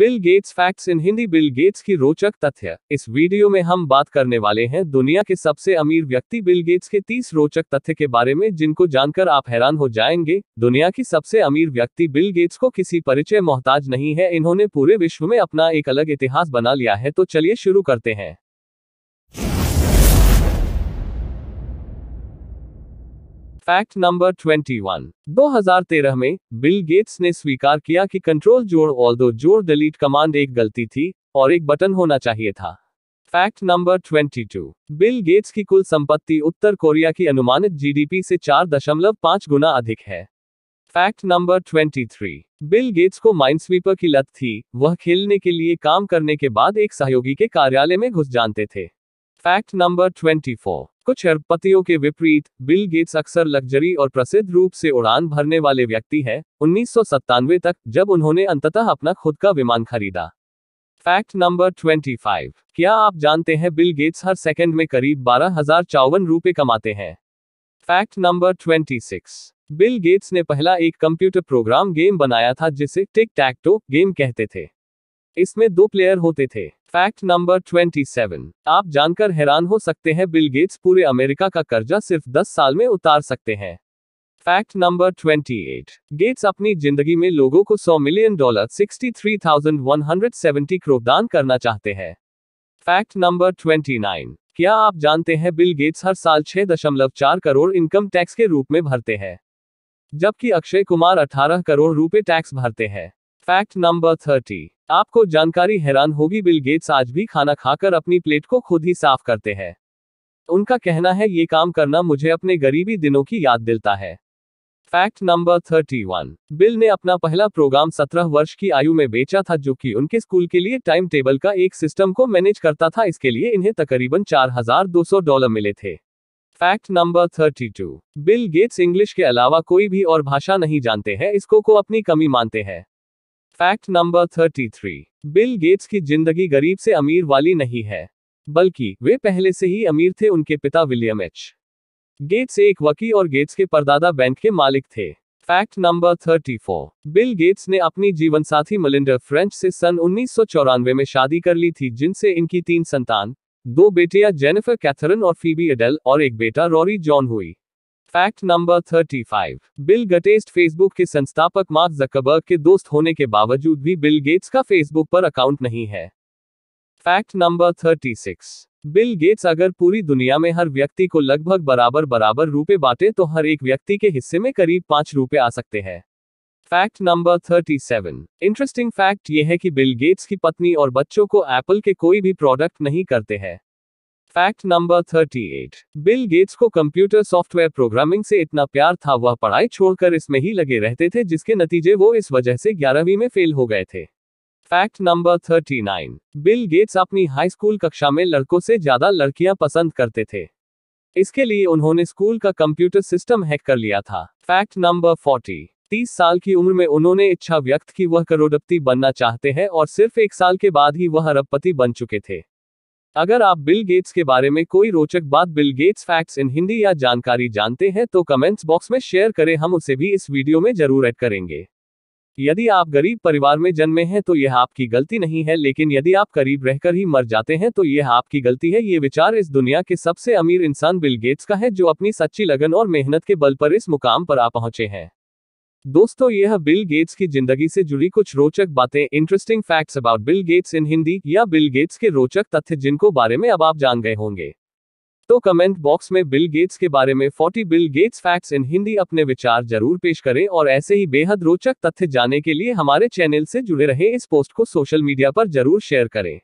Bill Gates facts in Hindi Bill Gates की रोचक तथ्य इस वीडियो में हम बात करने वाले हैं दुनिया के सबसे अमीर व्यक्ति बिल गेट्स के 30 रोचक तथ्य के बारे में जिनको जानकर आप हैरान हो जाएंगे दुनिया की सबसे अमीर व्यक्ति बिल गेट्स को किसी परिचय मोहताज नहीं है इन्होंने पूरे विश्व में अपना एक अलग इतिहास बना लिया है तो चलिए शुरू करते हैं फैक्ट नंबर 21 2013 में बिल गेट्स ने स्वीकार किया कि कंट्रोल जोड़ ऑल दो जोड़ डिलीट कमांड एक गलती थी और एक बटन होना चाहिए था फैक्ट नंबर 22 बिल गेट्स की कुल संपत्ति उत्तर कोरिया की अनुमानित जीडीपी से 4.5 गुना अधिक है फैक्ट नंबर 23 बिल गेट्स को माइंडस्वीपर की लत थी वह खेलने के लिए काम करने के बाद एक सहयोगी के कार्यालय में घुस जानते थे फैक्ट नंबर 24 कुछ अरबपतियों के विपरीत बिल गेट्स अक्सर लग्जरी और प्रसिद्ध रूप से उड़ान भरने वाले व्यक्ति है उन्नीस तक जब उन्होंने अंततः अपना खुद का विमान खरीदा फैक्ट नंबर 25 क्या आप जानते हैं बिल गेट्स हर सेकंड में करीब बारह हजार चौवन रूपए कमाते हैं फैक्ट नंबर 26 बिल गेट्स ने पहला एक कंप्यूटर प्रोग्राम गेम बनाया था जिसे टिक टैक्टो गेम कहते थे इसमें दो प्लेयर होते थे फैक्ट नंबर 27। आप जानकर हैरान हो सकते हैं बिल गेट्स पूरे अमेरिका का कर्जा सिर्फ 10 साल में उतार सकते हैं फैक्ट नंबर 28। गेट्स अपनी जिंदगी में लोगों को 100 मिलियन डॉलर 63,170 करोड़ दान करना चाहते हैं फैक्ट नंबर 29। क्या आप जानते हैं बिल गेट्स हर साल 6.4 करोड़ इनकम टैक्स के रूप में भरते हैं जबकि अक्षय कुमार 18 करोड़ रुपए टैक्स भरते हैं फैक्ट नंबर थर्टी आपको जानकारी हैरान होगी बिल गेट्स आज भी खाना खाकर अपनी प्लेट को खुद ही साफ करते हैं उनका कहना है ये काम करना मुझे अपने गरीबी दिनों की याद दिलता है fact number thirty one Bill ने अपना पहला प्रोग्राम सत्रह वर्ष की आयु में बेचा था जो कि उनके स्कूल के लिए टाइम टेबल का एक सिस्टम को मैनेज करता था इसके लिए इन्हें तकरीबन चार हजार दो सौ डॉलर मिले थे fact number thirty two Bill Gates English के अलावा कोई भी और भाषा नहीं जानते हैं इसको को अपनी कमी मानते हैं फैक्ट नंबर 33। बिल गेट्स की जिंदगी गरीब से अमीर वाली नहीं है बल्कि वे पहले से ही अमीर थे उनके पिता विलियम एच गेट्स एक वकी और गेट्स के परदादा बैंक के मालिक थे फैक्ट नंबर 34। बिल गेट्स ने अपनी जीवन साथी मलिंडर फ्रेंच से सन उन्नीस में शादी कर ली थी जिनसे इनकी तीन संतान दो बेटियां जेनिफर कैथरन और फीबी एडल और एक बेटा रॉरी जॉन हुई fact number 35। Bill Gates Facebook के संस्थापक मार्क जकबर्ग के दोस्त होने के बावजूद भी बिल गेट्स का फेसबुक पर अकाउंट नहीं है फैक्ट नंबर 36। बिल गेट्स अगर पूरी दुनिया में हर व्यक्ति को लगभग बराबर बराबर रुपए बांटे तो हर एक व्यक्ति के हिस्से में करीब पांच रुपए आ सकते हैं फैक्ट नंबर 37। इंटरेस्टिंग फैक्ट यह है कि बिल गेट्स की पत्नी और बच्चों को एप्पल के कोई भी प्रोडक्ट नहीं करते हैं फैक्ट नंबर 38। बिल गेट्स को कंप्यूटर सॉफ्टवेयर प्रोग्रामिंग से इतना प्यार था वह पढ़ाई छोड़कर इसमें ही लगे रहते थे जिसके नतीजे वो इस वजह से ग्यारहवीं में फेल हो गए थे फैक्ट नंबर 39। बिल गेट्स अपनी हाई स्कूल कक्षा में लड़कों से ज्यादा लड़कियां पसंद करते थे इसके लिए उन्होंने स्कूल का कंप्यूटर सिस्टम हैक कर लिया था फैक्ट नंबर 40। तीस साल की उम्र में उन्होंने इच्छा व्यक्त की वह करोड़पति बनना चाहते हैं और सिर्फ एक साल के बाद ही वह अरबपति बन चुके थे अगर आप बिल गेट्स के बारे में कोई रोचक बात Bill Gates facts in Hindi या जानकारी जानते हैं तो कमेंट्स बॉक्स में शेयर करें हम उसे भी इस वीडियो में जरूर ऐड करेंगे यदि आप गरीब परिवार में जन्मे हैं तो यह आपकी गलती नहीं है लेकिन यदि आप करीब रहकर ही मर जाते हैं तो यह आपकी गलती है ये विचार इस दुनिया के सबसे अमीर इंसान बिल गेट्स का है जो अपनी सच्ची लगन और मेहनत के बल पर इस मुकाम पर आ पहुंचे हैं दोस्तों यह बिल गेट्स की जिंदगी से जुड़ी कुछ रोचक बातें interesting facts about Bill Gates in Hindi या बिल गेट्स के रोचक तथ्य जिनको बारे में अब आप जान गए होंगे तो कमेंट बॉक्स में बिल गेट्स के बारे में 40 Bill Gates facts in Hindi अपने विचार जरूर पेश करें और ऐसे ही बेहद रोचक तथ्य जाने के लिए हमारे चैनल से जुड़े रहे इस पोस्ट को सोशल मीडिया पर जरूर शेयर करें